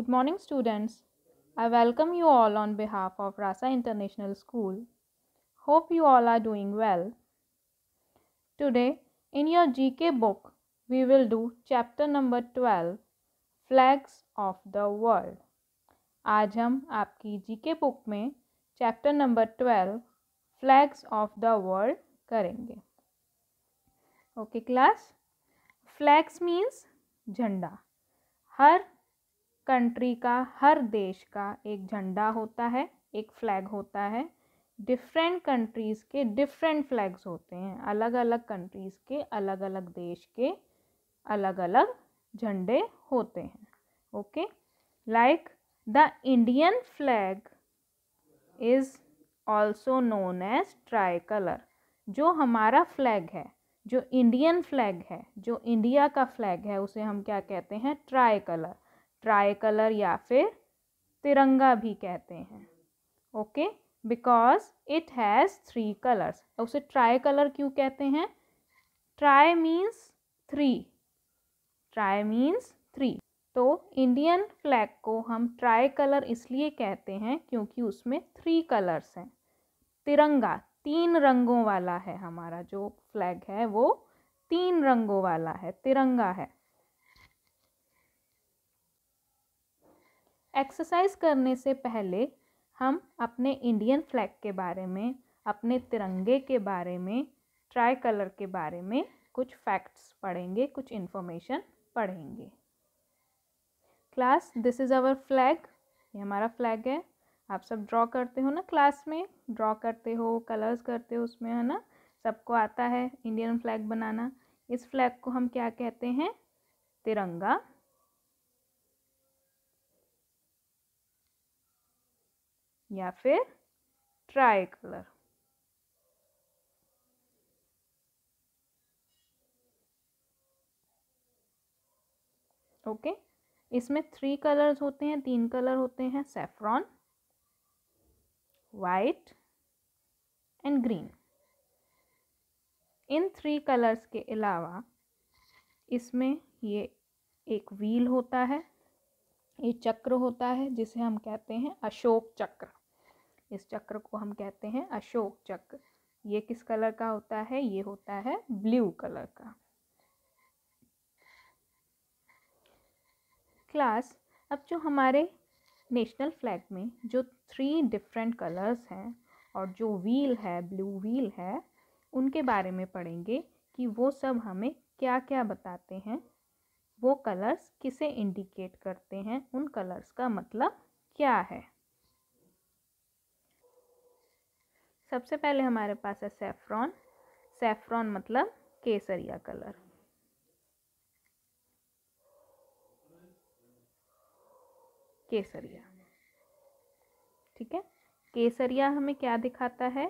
Good morning students. I welcome you all on behalf of Rasa International School. Hope you all are doing well. Today in your GK book we will do chapter number 12 Flags of the World. आज हम आपकी GK book में chapter number twelve flags of the world करेंगे okay class flags means झंडा हर country का हर देश का एक झंडा होता है एक फ्लैग होता है डिफरेंट कंट्रीज़ के डिफरेंट फ्लैग्स होते हैं अलग अलग कंट्रीज़ के अलग अलग देश के अलग अलग झंडे होते हैं okay like the Indian flag is also known as tricolour जो हमारा फ्लैग है जो इंडियन फ्लैग है जो इंडिया का फ्लैग है उसे हम क्या कहते हैं ट्राई कलर ट्राई कलर या फिर तिरंगा भी कहते हैं okay because it has three colours उसे ट्राई कलर क्यों कहते हैं tri means three tri means three तो इंडियन फ्लैग को हम ट्राई कलर इसलिए कहते हैं क्योंकि उसमें थ्री कलर्स हैं तिरंगा तीन रंगों वाला है हमारा जो फ्लैग है वो तीन रंगों वाला है तिरंगा है एक्सरसाइज करने से पहले हम अपने इंडियन फ्लैग के बारे में अपने तिरंगे के बारे में ट्राई कलर के बारे में कुछ फैक्ट्स पढ़ेंगे कुछ इन्फॉर्मेशन पढ़ेंगे class this is our flag ये हमारा फ्लैग है आप सब ड्रॉ करते हो ना क्लास में ड्रॉ करते हो कलर्स करते हो उसमें है ना सबको आता है इंडियन फ्लैग बनाना इस फ्लैग को हम क्या कहते हैं तिरंगा या फिर ट्राई कलर ओके इसमें थ्री कलर्स होते हैं तीन कलर होते हैं सेफ्रॉन वाइट एंड ग्रीन इन थ्री कलर्स के अलावा इसमें ये एक व्हील होता है ये चक्र होता है जिसे हम कहते हैं अशोक चक्र इस चक्र को हम कहते हैं अशोक चक्र ये किस कलर का होता है ये होता है ब्लू कलर का क्लास अब जो हमारे नेशनल फ्लैग में जो थ्री डिफरेंट कलर्स हैं और जो व्हील है ब्लू व्हील है उनके बारे में पढ़ेंगे कि वो सब हमें क्या क्या बताते हैं वो कलर्स किसे इंडिकेट करते हैं उन कलर्स का मतलब क्या है सबसे पहले हमारे पास है सेफ्रॉन सेफ्रॉन मतलब केसरिया कलर केसरिया ठीक है केसरिया हमें क्या दिखाता है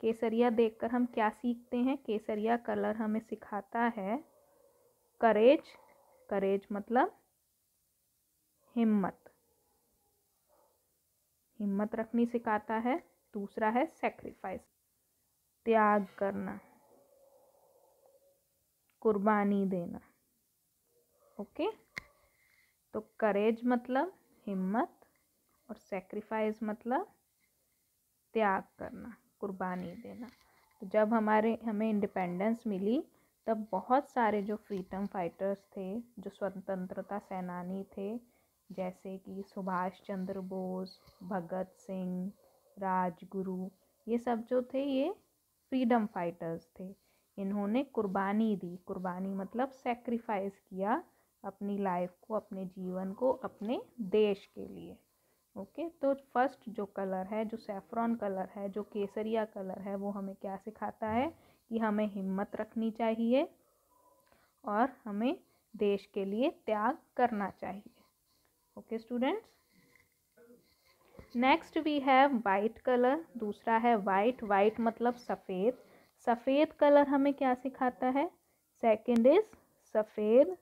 केसरिया देखकर हम क्या सीखते हैं केसरिया कलर हमें सिखाता है करेज करेज मतलब हिम्मत हिम्मत रखनी सिखाता है दूसरा है सेक्रीफाइस त्याग करना कुर्बानी देना ओके तो करेज मतलब हिम्मत और सेक्रीफाइस मतलब त्याग करना कुर्बानी देना तो जब हमारे हमें इंडिपेंडेंस मिली तब बहुत सारे जो फ्रीडम फाइटर्स थे जो स्वतंत्रता सेनानी थे जैसे कि सुभाष चंद्र बोस भगत सिंह राजगुरु ये सब जो थे ये फ्रीडम फाइटर्स थे इन्होंने कुर्बानी दी कुर्बानी मतलब सेक्रीफाइस किया अपनी लाइफ को अपने जीवन को अपने देश के लिए ओके तो फर्स्ट जो कलर है जो सेफ्रॉन कलर है जो केसरिया कलर है वो हमें क्या सिखाता है कि हमें हिम्मत रखनी चाहिए और हमें देश के लिए त्याग करना चाहिए okay students next we have white colour दूसरा है वाइट वाइट मतलब सफ़ेद सफ़ेद कलर हमें क्या सिखाता है सेकंड इज सफ़ेद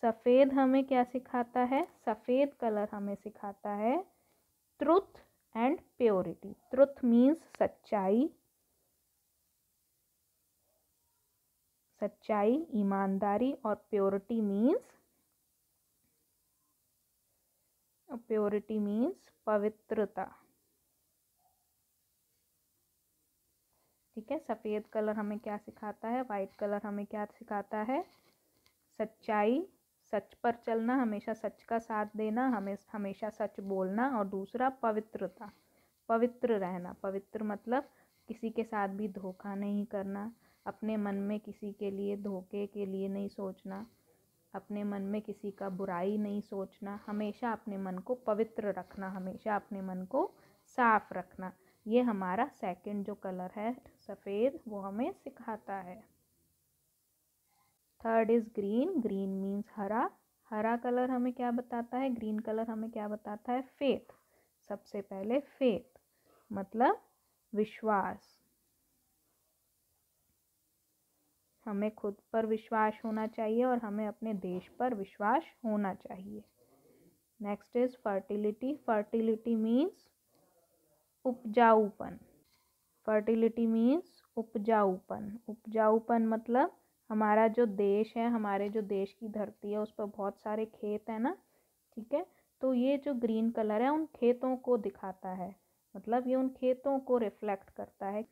सफ़ेद हमें क्या सिखाता है सफ़ेद कलर हमें सिखाता है truth and purity truth means सच्चाई सच्चाई ईमानदारी और प्योरिटी मीन्स प्योरिटी मीन्स पवित्रता ठीक है सफ़ेद कलर हमें क्या सिखाता है वाइट कलर हमें क्या सिखाता है सच्चाई सच पर चलना हमेशा सच का साथ देना हमें हमेशा सच बोलना और दूसरा पवित्रता पवित्र रहना पवित्र मतलब किसी के साथ भी धोखा नहीं करना अपने मन में किसी के लिए धोखे के लिए नहीं सोचना अपने मन में किसी का बुराई नहीं सोचना हमेशा अपने मन को पवित्र रखना हमेशा अपने मन को साफ रखना ये हमारा सेकंड जो कलर है सफ़ेद वो हमें सिखाता है third is green green means हरा हरा कलर हमें क्या बताता है ग्रीन कलर हमें क्या बताता है फेथ सबसे पहले फेथ मतलब विश्वास हमें खुद पर विश्वास होना चाहिए और हमें अपने देश पर विश्वास होना चाहिए next is fertility fertility means उपजाऊपन फर्टिलिटी मीन्स उपजाऊपन उपजाऊपन मतलब हमारा जो देश है हमारे जो देश की धरती है उस पर बहुत सारे खेत है ना ठीक है तो ये जो ग्रीन कलर है उन खेतों को दिखाता है मतलब ये उन खेतों को रिफ्लेक्ट करता है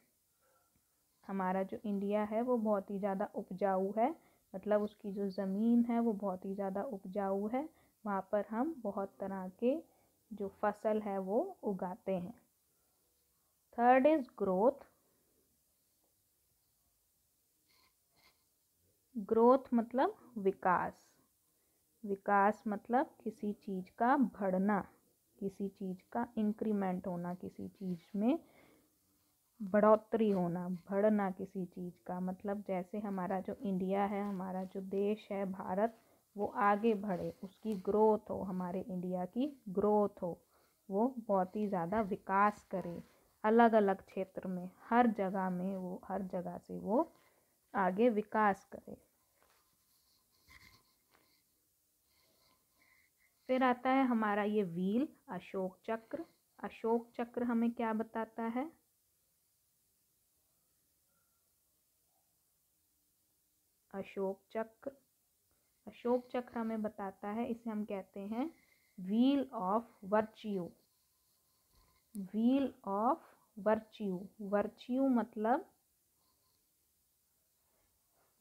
हमारा जो इंडिया है वो बहुत ही ज़्यादा उपजाऊ है मतलब उसकी जो ज़मीन है वो बहुत ही ज़्यादा उपजाऊ है वहाँ पर हम बहुत तरह के जो फसल है वो उगाते हैं थर्ड इज़ ग्रोथ ग्रोथ मतलब विकास विकास मतलब किसी चीज़ का बढ़ना किसी चीज़ का इंक्रीमेंट होना किसी चीज़ में बढ़ोतरी होना बढ़ना किसी चीज़ का मतलब जैसे हमारा जो इंडिया है हमारा जो देश है भारत वो आगे बढ़े उसकी ग्रोथ हो हमारे इंडिया की ग्रोथ हो वो बहुत ही ज़्यादा विकास करे अलग अलग क्षेत्र में हर जगह में वो हर जगह से वो आगे विकास करे फिर आता है हमारा ये व्हील अशोक चक्र अशोक चक्र हमें क्या बताता है अशोक चक्र अशोक चक्र हमें बताता है इसे हम कहते हैं wheel of virtue wheel of virtue virtue मतलब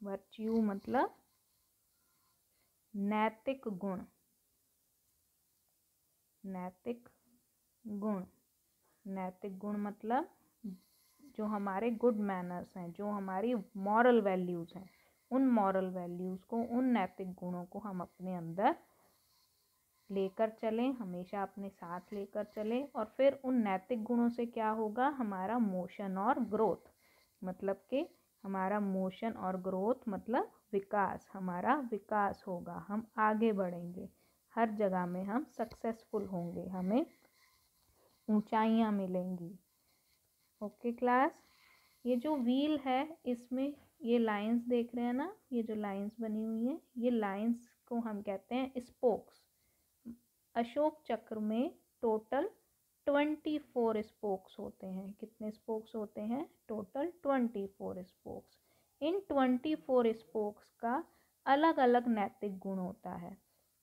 वर्च्यू मतलब नैतिक गुण नैतिक गुण नैतिक गुण मतलब जो हमारे गुड मैनर्स हैं जो हमारी मॉरल वैल्यूज़ हैं उन मॉरल वैल्यूज़ को उन नैतिक गुणों को हम अपने अंदर लेकर चलें हमेशा अपने साथ लेकर चलें और फिर उन नैतिक गुणों से क्या होगा हमारा मोशन और ग्रोथ मतलब कि हमारा मोशन और ग्रोथ मतलब विकास हमारा विकास होगा हम आगे बढ़ेंगे हर जगह में हम सक्सेसफुल होंगे हमें ऊंचाइयां मिलेंगी ओके क्लास ये जो व्हील है इसमें ये लाइंस देख रहे हैं ना ये जो लाइंस बनी हुई हैं ये लाइंस को हम कहते हैं स्पोक्स अशोक चक्र में टोटल ट्वेंटी फोर स्पोक्स होते हैं कितने स्पोक्स होते हैं टोटल ट्वेंटी फोर स्पोक्स इन ट्वेंटी फोर स्पोक्स का अलग अलग नैतिक गुण होता है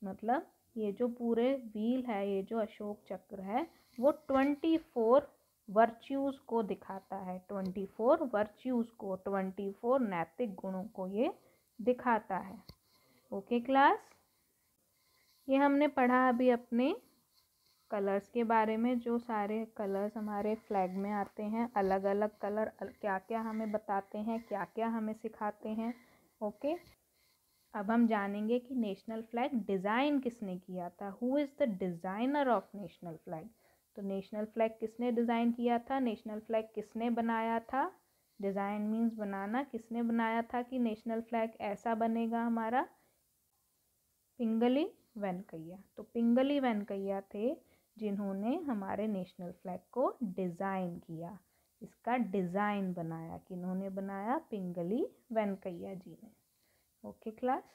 मतलब ये जो पूरे व्हील है ये जो अशोक चक्र है वो ट्वेंटी फोर वर्च्यूज़ को दिखाता है ट्वेंटी फोर वर्च्यूज़ को ट्वेंटी फोर नैतिक गुणों को ये दिखाता है ओके क्लास ये हमने पढ़ा अभी अपने कलर्स के बारे में जो सारे कलर्स हमारे फ्लैग में आते हैं अलग अलग कलर क्या क्या हमें बताते हैं क्या क्या हमें सिखाते हैं ओके अब हम जानेंगे कि नेशनल फ्लैग डिज़ाइन किसने किया था who is the designer of national flag तो नेशनल फ्लैग किसने डिज़ाइन किया था नेशनल फ्लैग किसने बनाया था डिज़ाइन मींस बनाना किसने बनाया था कि नेशनल फ्लैग ऐसा बनेगा हमारा पिंगली वेंकैया तो पिंगली वेंकैया थे जिन्होंने हमारे नेशनल फ्लैग को डिज़ाइन किया इसका डिज़ाइन बनाया किन्होंने बनाया पिंगली वेंकैया जी ने ओके क्लास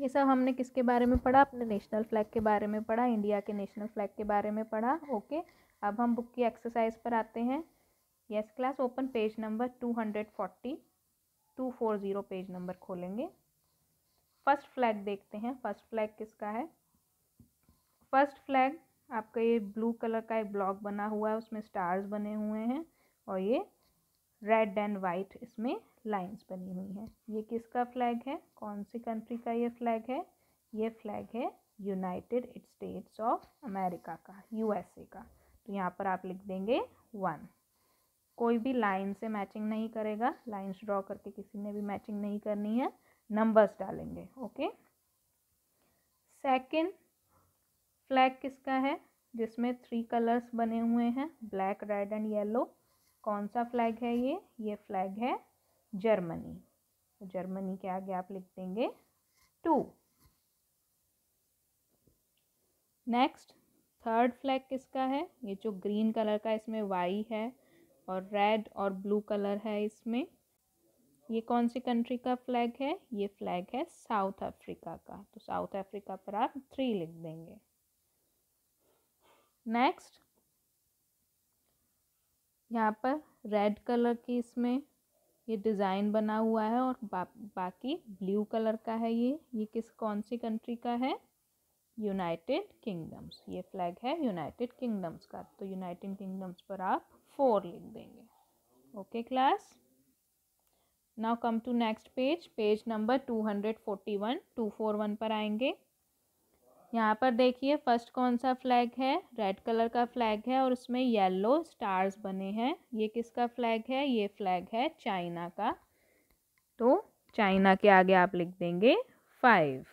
ये सब हमने किसके बारे में पढ़ा अपने नेशनल फ्लैग के बारे में पढ़ा इंडिया के नेशनल फ्लैग के बारे में पढ़ा ओके अब हम बुक की एक्सरसाइज पर आते हैं yes class open page number two hundred forty two four zero page number खोलेंगे फर्स्ट फ्लैग देखते हैं फर्स्ट फ्लैग किसका है फर्स्ट फ्लैग आपका ये ब्लू कलर का एक ब्लॉक बना हुआ है उसमें स्टार्स बने हुए हैं और ये रेड एंड वाइट इसमें लाइंस बनी हुई हैं ये किसका फ्लैग है कौन सी कंट्री का ये फ्लैग है ये फ्लैग है यूनाइटेड स्टेट्स ऑफ अमेरिका का यूएसए का तो यहाँ पर आप लिख देंगे वन कोई भी लाइन से मैचिंग नहीं करेगा लाइन्स ड्रॉ करके किसी ने भी मैचिंग नहीं करनी है नंबर्स डालेंगे ओके सेकेंड फ्लैग किसका है जिसमें थ्री कलर्स बने हुए हैं ब्लैक रेड एंड येलो कौन सा फ्लैग है ये ये फ्लैग है जर्मनी तो जर्मनी के आगे आप लिख देंगे टू नेक्स्ट थर्ड फ्लैग किसका है ये जो ग्रीन कलर का इसमें वाई है और रेड और ब्लू कलर है इसमें ये कौन सी कंट्री का फ्लैग है ये फ्लैग है साउथ अफ्रीका का तो साउथ अफ्रीका पर आप थ्री लिख देंगे नेक्स्ट यहाँ पर रेड कलर की इसमें ये डिज़ाइन बना हुआ है और बा बाकी ब्लू कलर का है ये ये किस कौन सी कंट्री का है यूनाइटेड किंगडम्स ये फ्लैग है यूनाइटेड किंगडम्स का तो यूनाइटेड किंगडम्स पर आप फोर लिख देंगे okay class now come to next page page number two hundred forty one two four one पर आएंगे यहाँ पर देखिए फर्स्ट कौन सा फ्लैग है रेड कलर का फ्लैग है और उसमें येलो स्टार्स बने हैं ये किसका फ्लैग है ये फ्लैग है चाइना का तो चाइना के आगे आप लिख देंगे फाइव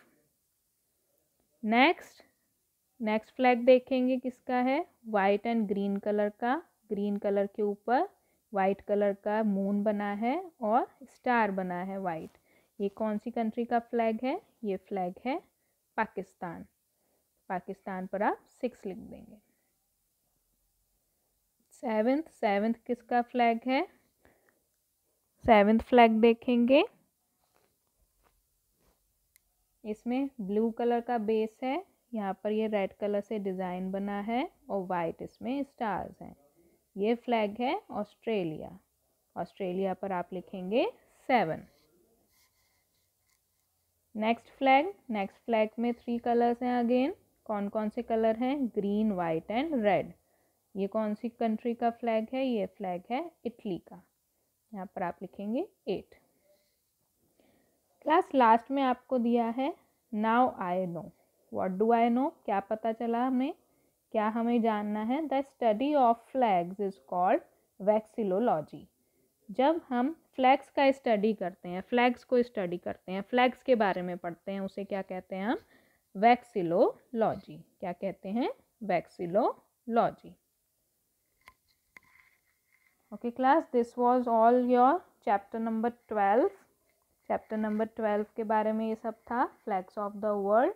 नेक्स्ट नेक्स्ट फ्लैग देखेंगे किसका है वाइट एंड ग्रीन कलर का ग्रीन कलर के ऊपर वाइट कलर का मून बना है और स्टार बना है वाइट ये कौन सी कंट्री का फ्लैग है ये फ्लैग है पाकिस्तान पाकिस्तान पर आप सिक्स लिख देंगे सेवेंथ सेवेंथ किसका फ्लैग है सेवेंथ फ्लैग देखेंगे इसमें ब्लू कलर का बेस है यहाँ पर ये रेड कलर से डिज़ाइन बना है और वाइट इसमें स्टार्स हैं ये फ्लैग है ऑस्ट्रेलिया ऑस्ट्रेलिया पर आप लिखेंगे seven next flag next flag में थ्री कलर्स हैं अगेन कौन कौन से कलर हैं ग्रीन वाइट एंड रेड ये कौन सी कंट्री का फ्लैग है ये फ्लैग है इटली का यहाँ पर आप लिखेंगे एट क्लास लास्ट में आपको दिया है now I know what do I know क्या पता चला हमें क्या हमें जानना है the study of flags is called vexillology जब हम फ्लैग्स का स्टडी करते हैं फ्लैग्स को स्टडी करते हैं फ्लैग्स के बारे में पढ़ते हैं उसे क्या कहते हैं हम वैक्सीलोलॉजी क्या कहते हैं vexillology okay class this was all your chapter number twelve chapter number twelve के बारे में ये सब था फ्लैग्स ऑफ द वर्ल्ड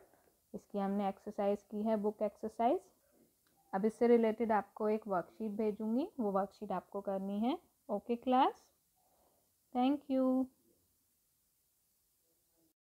इसकी हमने एक्सरसाइज की है बुक एक्सरसाइज अब इससे रिलेटेड आपको एक वर्कशीट भेजूंगी वो वर्कशीट आपको करनी है ओके क्लास थैंक यू